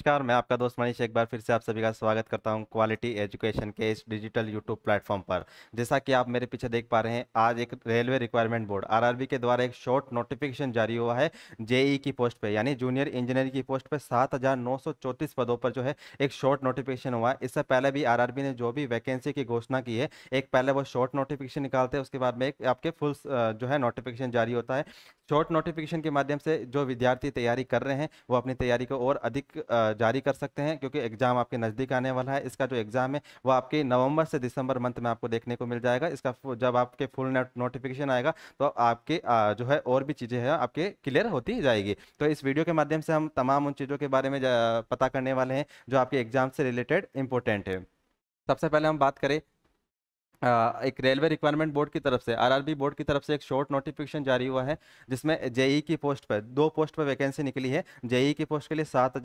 नमस्कार मैं आपका दोस्त मनीष एक बार फिर से आप सभी का स्वागत करता हूं क्वालिटी एजुकेशन के इस डिजिटल यूट्यूब प्लेटफॉर्म पर जैसा कि आप मेरे पीछे देख पा रहे हैं आज एक रेलवे रिक्वायरमेंट बोर्ड आरआरबी के द्वारा एक शॉर्ट नोटिफिकेशन जारी हुआ है जेई e की पोस्ट पे यानी जूनियर इंजीनियर की पोस्ट पर सात पदों पर जो है एक शॉर्ट नोटिफिकेशन हुआ है इससे पहले भी आर ने जो भी वैकेंसी की घोषणा की है एक पहले वो शॉर्ट नोटिफिकेशन निकालते हैं उसके बाद में एक आपके फुल जो है नोटिफिकेशन जारी होता है शॉर्ट नोटिफिकेशन के माध्यम से जो विद्यार्थी तैयारी कर रहे हैं वो अपनी तैयारी को और अधिक जारी कर सकते हैं क्योंकि एग्जाम आपके नज़दीक आने वाला है इसका जो एग्ज़ाम है वो आपके नवंबर से दिसंबर मंथ में आपको देखने को मिल जाएगा इसका जब आपके फुल नोटिफिकेशन आएगा तो आपके जो है और भी चीज़ें हैं आपके क्लियर होती जाएगी तो इस वीडियो के माध्यम से हम तमाम उन चीज़ों के बारे में पता करने वाले हैं जो आपके एग्ज़ाम से रिलेटेड इंपॉर्टेंट है सबसे पहले हम बात करें एक रेलवे रिक्वायरमेंट बोर्ड की तरफ से आरआरबी बोर्ड की तरफ से एक शॉर्ट नोटिफिकेशन जारी हुआ है जिसमें जेई की पोस्ट पर दो पोस्ट पर वैकेंसी निकली है जेई की पोस्ट के लिए सात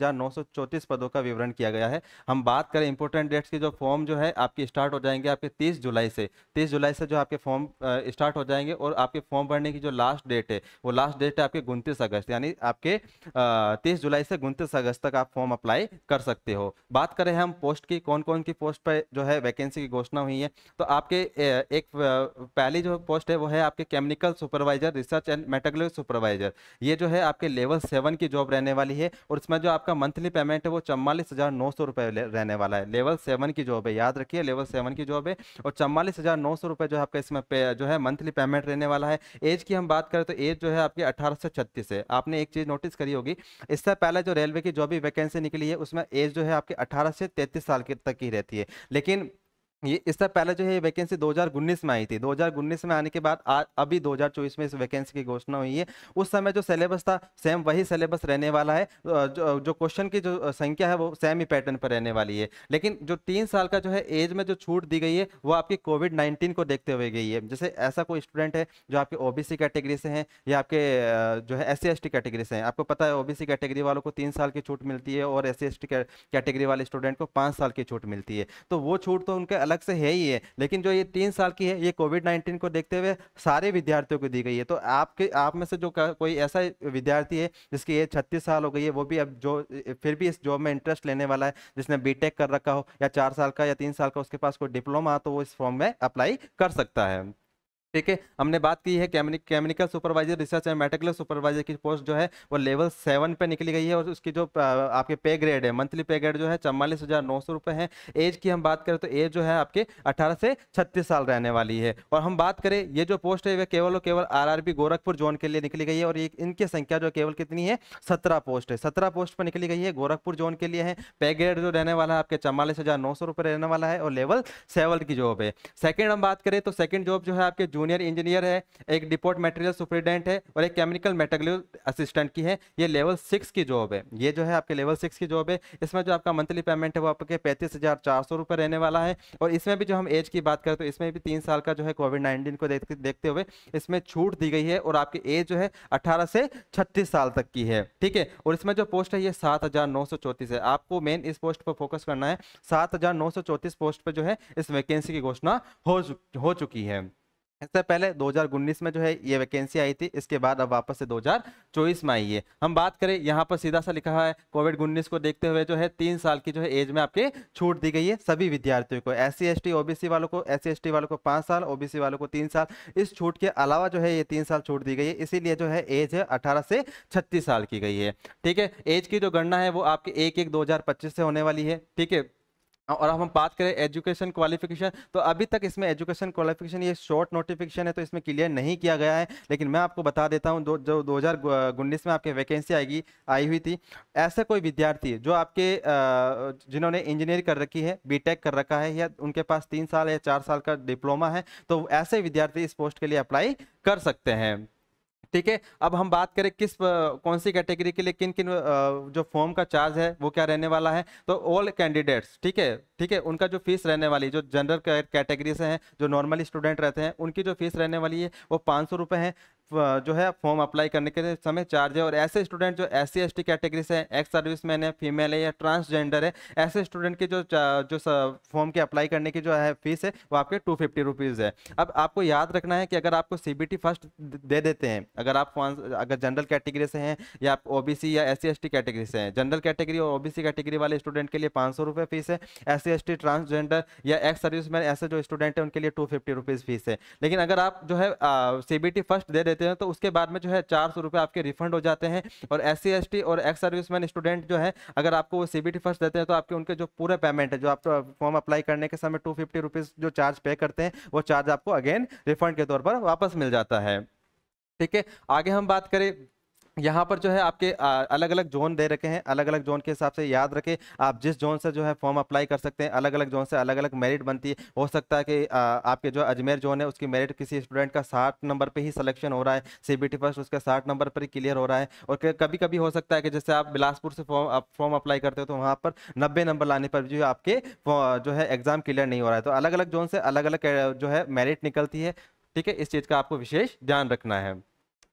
पदों का विवरण किया गया है हम बात करें इंपॉर्टेंट डेट्स की जो फॉर्म जो है आपकी स्टार्ट हो जाएंगे आपके तीस जुलाई से तीस जुलाई से जो आपके फॉर्म स्टार्ट हो जाएंगे और आपके फॉर्म भरने की जो लास्ट डेट है वो लास्ट डेट है आपके उनतीस अगस्त यानी आपके तीस जुलाई से उनतीस अगस्त तक आप फॉर्म अप्लाई कर सकते हो बात करें हम पोस्ट की कौन कौन की पोस्ट पर जो है वैकेंसी की घोषणा हुई है तो आप आपके एक पहली जो पोस्ट है वो है आपके chemical supervisor research and material supervisor ये जो है आपके लेवल सेवन की जॉब रहने वाली है और इसमें जो आपका मंथली पेमेंट है वो चम्वालीस हज़ार नौ सौ रुपये रहने वाला है लेवल सेवन की जॉब है याद रखिए लेवल सेवन की जॉब है और चम्वालीस हज़ार नौ सौ रुपये जो है आपका इसमें जो है मंथली पेमेंट रहने वाला है एज की हम बात करें तो एज जो है आपकी अठारह से छत्तीस है आपने एक चीज़ नोटिस करी होगी इससे पहले जो रेलवे की जो भी वैकेंसी निकली है उसमें एज जो है आपकी अठारह से तैंतीस साल की तक की रहती है लेकिन ये इससे पहले जो है वैकेंसी 2019 में आई थी 2019 में आने के बाद आ, अभी 2024 में इस वैकेंसी की घोषणा हुई है उस समय जो सिलेबस था सेम वही सिलेबस रहने वाला है जो, जो क्वेश्चन की जो संख्या है वो सेम ही पैटर्न पर रहने वाली है लेकिन जो तीन साल का जो है एज में जो छूट दी गई है वो आपकी कोविड नाइन्टीन को देखते हुए गई है जैसे ऐसा कोई स्टूडेंट है जो आपके ओबीसी कैटेगरी से हैं या आपके जो है एस सी कैटेगरी से हैं आपको पता है सी कैटेगरी वालों को तीन साल की छूट मिलती है और एस सी कैटेगरी वाले स्टूडेंट को पाँच साल की छूट मिलती है तो वो छूट तो उनके अलग अलग से है ही है लेकिन जो ये तीन साल की है ये कोविड नाइन्टीन को देखते हुए सारे विद्यार्थियों को दी गई है तो आपके आप में से जो कोई ऐसा विद्यार्थी है जिसकी एज छत्तीस साल हो गई है वो भी अब जो फिर भी इस जॉब में इंटरेस्ट लेने वाला है जिसने बी कर रखा हो या चार साल का या तीन साल का उसके पास कोई डिप्लोमा तो वो इस फॉर्म में अप्लाई कर सकता है ठीक है हमने बात की है chemical supervisor research and medical supervisor की पोस्ट जो है वो लेवल सेवन पे निकली गई है और उसकी जो आपके पे ग्रेड है मंथली पे ग्रेड जो है चवालीस हज़ार नौ सौ रुपए है एज की हम बात करें तो एज जो है आपके अठारह से छत्तीस साल रहने वाली है और हम बात करें ये जो पोस्ट है वह केवल और केवल आर गोरखपुर जोन के लिए निकली गई है और इनकी संख्या जो केवल कितनी है सत्रह पोस्ट है सत्रह पोस्ट पर निकली गई है गोरखपुर जोन के लिए है पे ग्रेड जो रहने वाला है आपके चवालीस हज़ार नौ सौ रहने वाला है और लेवल सेवन की जॉब है सेकेंड हम बात करें तो सेकेंड जॉब जो है आपके जून जूनियर इंजीनियर है एक डिपोर्ट मटेरियल सुप्रिडेंट है और एक केमिकल मेटेरियल असिस्टेंट की है ये लेवल सिक्स की जॉब है ये जो है आपके लेवल सिक्स की जॉब है इसमें जो आपका मंथली पेमेंट है वो आपके पैंतीस हज़ार रहने वाला है और इसमें भी जो हम एज की बात करें तो इसमें भी तीन साल का जो है कोविड नाइन्टीन को देखते देखते हुए इसमें छूट दी गई है और आपकी एज जो है अठारह से छत्तीस साल तक की है ठीक है और इसमें जो पोस्ट है ये सात हजार नौ सौ चौंतीस है आपको मेन इस पोस्ट पर फोकस करना है सात हजार नौ सौ चौंतीस पोस्ट पर जो है इस वैकेंसी की घोषणा हो चुकी है इससे पहले 2019 में जो है ये वैकेंसी आई थी इसके बाद अब वापस से 2024 में आई है हम बात करें यहाँ पर सीधा सा लिखा है कोविड उन्नीस को देखते हुए जो है तीन साल की जो है एज में आपके छूट दी गई है सभी विद्यार्थियों को एस सी ओबीसी वालों को एस सी वालों को पाँच साल ओबीसी वालों को तीन साल इस छूट के अलावा जो है ये तीन साल छूट दी गई है इसीलिए जो है एज है अठारह से छत्तीस साल की गई है ठीक है एज की जो गणना है वो आपके एक एक दो से होने वाली है ठीक है हाँ, और हम बात करें एजुकेशन क्वालिफिकेशन तो अभी तक इसमें एजुकेशन क्वालिफिकेशन ये शॉर्ट नोटिफिकेशन है तो इसमें क्लियर नहीं किया गया है लेकिन मैं आपको बता देता हूँ जो दो हजार उन्नीस में आपके वैकेंसी आएगी आई हुई थी ऐसे कोई विद्यार्थी जो आपके जिन्होंने इंजीनियरिंग कर रखी है बी कर रखा है या उनके पास तीन साल या चार साल का डिप्लोमा है तो ऐसे विद्यार्थी इस पोस्ट के लिए अप्लाई कर सकते हैं ठीक है अब हम बात करें किस कौन सी कैटेगरी के लिए किन किन जो फॉर्म का चार्ज है वो क्या रहने वाला है तो ऑल कैंडिडेट्स ठीक है ठीक है उनका जो फीस रहने वाली जो जनरल कैटेगरी से हैं जो नॉर्मली स्टूडेंट रहते हैं उनकी जो फीस रहने वाली है वो पाँच सौ रुपये है जो है फॉर्म अप्लाई करने के समय चार्ज है और ऐसे स्टूडेंट जो S C S T category से हैं एक्स सर्विस मैन है फीमेल है या ट्रांसजेंडर है ऐसे स्टूडेंट की जो जो फॉर्म के अप्लाई करने की जो है फीस है वो आपके टू फिफ्टी रुपीज़ है अब आपको याद रखना है कि अगर आपको सी बी टी फर्स्ट दे देते हैं अगर आप अगर जनरल कैटेगरी से हैं या आप ओ बी सी या S C S T category से हैं जनरल कैटेगरी और ओ बी सी कैटेगरी वाले स्टूडेंट के लिए पाँच सौ रुपये फीस है S C S T transgender या एक्स सर्विस मैन ऐसे जो स्टूडेंट हैं उनके लिए टू फिफ्टी रुपीज़ फीस है लेकिन अगर आप जो है सी बी टी फर्स्ट दे देते लेते हैं तो उसके बाद में जो है चार सौ रुपये आपके रिफंड हो जाते हैं और एस सी और एक्स सर्विसमैन स्टूडेंट जो है अगर आपको वो सी बी फर्स्ट देते हैं तो आपके उनके जो पूरे पेमेंट है जो आप फॉर्म अप्लाई करने के समय टू फिफ्टी रुपीज़ जो चार्ज पे करते हैं वो चार्ज आपको अगेन रिफंड के तौर पर वापस मिल जाता है ठीक है आगे हम बात करें यहाँ पर जो है आपके अलग अलग जोन दे रखे हैं अलग अलग जोन के हिसाब से याद रखें आप जिस जोन से जो है फॉर्म अप्लाई कर सकते हैं अलग अलग जोन से अलग अलग मेरिट बनती है हो सकता है कि आपके जो अजमेर जोन है उसकी मेरिट किसी स्टूडेंट का साठ नंबर पर ही सिलेक्शन हो रहा है सी बी फर्स्ट उसका साठ नंबर पर ही क्लियर हो रहा है और कभी कभी हो सकता है कि जैसे आप बिलासपुर से फॉर्म फॉर्म अप्लाई करते हो तो वहाँ पर नब्बे नंबर लाने पर भी आपके जो है एग्ज़ाम क्लियर नहीं हो रहा है तो अलग अलग जोन से अलग अलग जो है मेरिट निकलती है ठीक है इस चीज़ का आपको विशेष ध्यान रखना है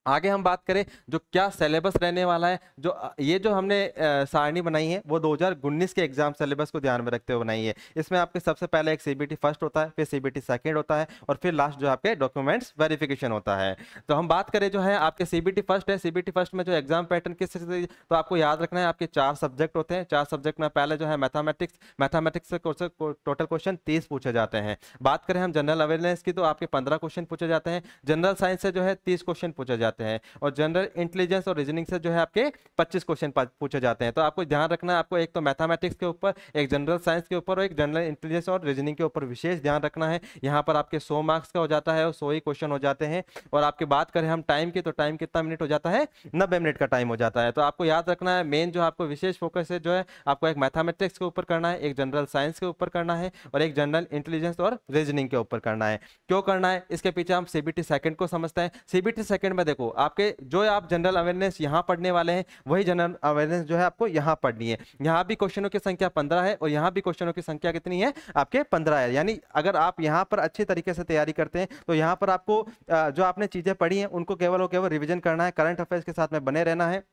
आगे हम बात करें जो क्या सिलेबस रहने वाला है जो ये जो हमने सारणी बनाई है वो दो के एग्जाम सिलेबस को ध्यान में रखते हुए बनाई है इसमें आपके सबसे पहले एक सीबीटी फर्स्ट होता है फिर सीबीटी सेकंड होता है और फिर लास्ट जो आपके डॉक्यूमेंट्स वेरिफिकेशन होता है तो हम बात करें जो है आपके सीबीटी फर्स्ट है सीबीटी फर्स्ट में जो एग्जाम पैटर्न किस तो आपको याद रखना है आपके चार सब्जेक्ट होते हैं चार सब्जेक्ट में पहले जो है मैथामेटिक्स मैथामेटिक्स से टोटल क्वेश्चन तीस पूछे जाते हैं बात करें हम जनरल अवेयरनेस की तो आपके पंद्रह क्वेश्चन पूछे जाते हैं जनरल साइंस से जो है तीस क्वेश्चन पूछे जाते हैं जाते हैं और जनरल इंटेलिजेंस और रीजनिंग से जो है आपके पच्चीस क्वेश्चन पूछे जाते हैं तो आपको ध्यान रखना आपको एक तो मैथमेटिक्स के ऊपर एक जनरल साइंस के ऊपर और एक जनरल इंटेलिजेंस और रीजनिंग के ऊपर विशेष ध्यान रखना है यहाँ पर आपके सौ मार्क्स का हो जाता है और सौ ही क्वेश्चन हो जाते हैं और आपकी बात करें हम टाइम की तो टाइम कितना मिनट हो जाता है नब्बे मिनट का टाइम हो जाता है तो आपको याद रखना है मेन जो आपको विशेष फोकस है जो है आपको एक मैथामेटिक्स के ऊपर करना है एक जनरल साइंस के ऊपर करना है और एक जनरल इंटेलिजेंस और रीजनिंग के ऊपर करना है क्यों करना है इसके पीछे हम सीबीटी सेकंड को समझते हैं सीबीटी सेकंड में देखो को आपके जो आप जनरल अवेयरनेस यहाँ पढ़ने वाले हैं वही जनरल अवेयरनेस जो है आपको यहाँ पढ़नी है यहाँ भी क्वेश्चनों की संख्या पंद्रह है और यहाँ भी क्वेश्चनों की संख्या कितनी है आपके पंद्रह है यानी अगर आप यहाँ पर अच्छे तरीके से तैयारी करते हैं तो यहाँ पर आपको जो आपने चीज़ें पढ़ी हैं उनको केवल और केवल रिविजन करना है करंट अफेयर्स के साथ में बने रहना है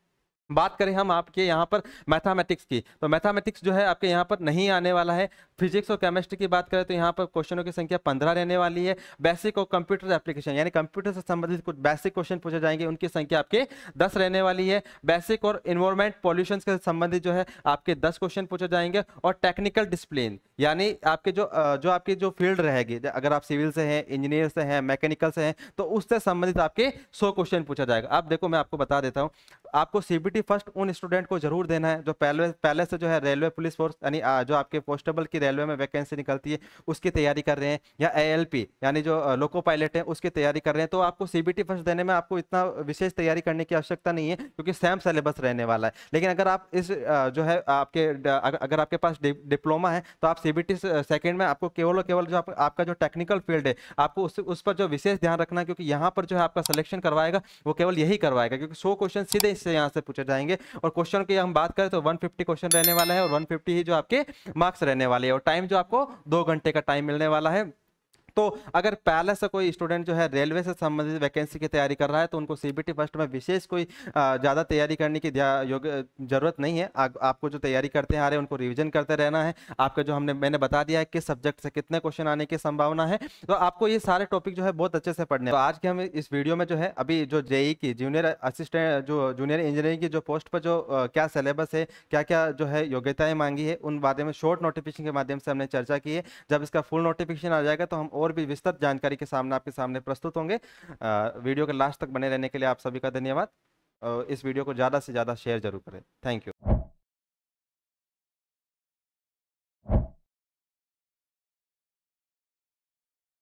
बात करें हम आपके यहाँ पर मैथामेटिक्स की तो मैथामेटिक्स जो है आपके यहाँ पर नहीं आने वाला है फिजिक्स और केमिस्ट्री की बात करें तो यहाँ पर क्वेश्चनों की संख्या पंद्रह रहने वाली है बेसिक और कंप्यूटर एप्लीकेशन यानी कंप्यूटर से संबंधित कुछ बेसिक क्वेश्चन पूछे जाएंगे उनकी संख्या आपके दस रहने वाली है बेसिक और इन्वायरमेंट पॉल्यूशन से संबंधित जो है आपके दस क्वेश्चन पूछे जाएंगे और टेक्निकल डिसप्लिन यानी आपके जो जो आपकी जो फील्ड रहेगी अगर आप सिविल से हैं इंजीनियर से हैं मैकेनिकल से हैं तो उससे संबंधित आपके सौ क्वेश्चन पूछा जाएगा आप देखो मैं आपको बता देता हूँ आपको सीबीटी फर्स्ट उन स्टूडेंट को जरूर देना है जो पहले पहले से जो है रेलवे पुलिस फोर्स यानी जो आपके पोस्टेबल की रेलवे में वैकेंसी निकलती है उसकी तैयारी कर रहे हैं या एएलपी यानी जो लोको पायलट हैं उसकी तैयारी कर रहे हैं तो आपको सीबीटी फर्स्ट देने में आपको इतना विशेष तैयारी करने की आवश्यकता नहीं है क्योंकि सेम सिलेबस रहने वाला है लेकिन अगर आप इस जो है आपके अगर आपके पास डिप्लोमा है तो आप सी सेकेंड में आपको केवल और केवल जो आपका जो टेक्निकल फील्ड है आपको उस उस पर जो विशेष ध्यान रखना क्योंकि यहाँ पर जो है आपका सिलेक्शन करवाएगा वो केवल यही करवाएगा क्योंकि सौ क्वेश्चन सीधे से यहाँ से पूछे जाएंगे और क्वेश्चन की हम बात करें तो वन क्वेश्चन रहने वाला है और वन ही जो आपके मार्क्स रहने वाले हैं और टाइम जो आपको दो घंटे का टाइम मिलने वाला है तो अगर पहले से कोई स्टूडेंट जो है रेलवे से संबंधित वैकेंसी की तैयारी कर रहा है तो उनको सीबीटी फर्स्ट में विशेष कोई ज़्यादा तैयारी करने की योग्य जरूरत नहीं है आ, आपको जो तैयारी करते आ रहे हैं उनको रिविजन करते रहना है आपका जो हमने मैंने बता दिया है किस सब्जेक्ट से कितने क्वेश्चन आने की संभावना है तो आपको ये सारे टॉपिक जो है बहुत अच्छे से पढ़ने तो आज के हम इस वीडियो में जो है अभी जो जेई की जूनियर असिस्टेंट जो जूनियर इंजीनियरिंग की जो पोस्ट पर जो क्या सिलेबस है क्या क्या जो है योग्यताएं मांगी है उन बारे में शॉर्ट नोटिफिकेशन के माध्यम से हमने चर्चा की है जब इसका फुल नोटिफिकेशन आ जाएगा तो हम और भी विस्तृत जानकारी के सामने आपके सामने प्रस्तुत होंगे वीडियो के लास्ट तक बने रहने के लिए आप सभी का धन्यवाद इस वीडियो को ज़्यादा से ज़्यादा शेयर जरूर करें थैंक यू